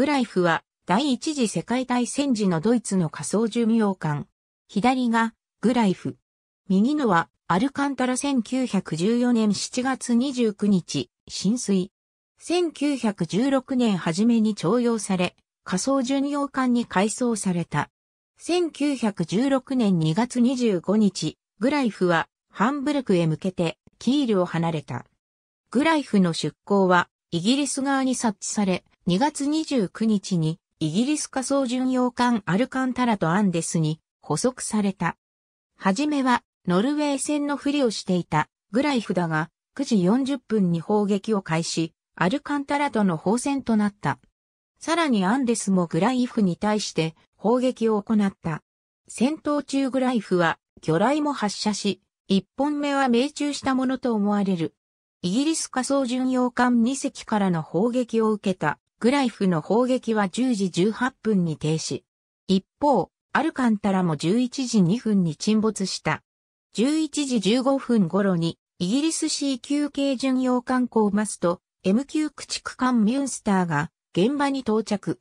グライフは第一次世界大戦時のドイツの仮想巡洋艦。左がグライフ。右のはアルカンタラ1914年7月29日、浸水。1916年初めに徴用され、仮想巡洋艦に改装された。1916年2月25日、グライフはハンブルクへ向けてキールを離れた。グライフの出港はイギリス側に察知され、2月29日にイギリス仮想巡洋艦アルカンタラとアンデスに捕捉された。はじめはノルウェー戦のふりをしていたグライフだが9時40分に砲撃を開始、アルカンタラとの砲戦となった。さらにアンデスもグライフに対して砲撃を行った。戦闘中グライフは魚雷も発射し、一本目は命中したものと思われる。イギリス仮想巡洋艦2隻からの砲撃を受けたグライフの砲撃は10時18分に停止。一方、アルカンタラも11時2分に沈没した。11時15分頃に、イギリス C 級軽巡洋艦コマスと M 級駆逐艦ミュンスターが現場に到着。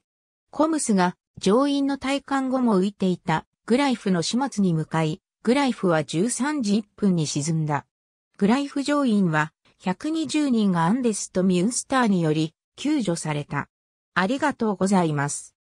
コムスが乗員の退艦後も浮いていたグライフの始末に向かい、グライフは13時1分に沈んだ。グライフ乗員は120人がアンデスとミュンスターにより救助された。ありがとうございます。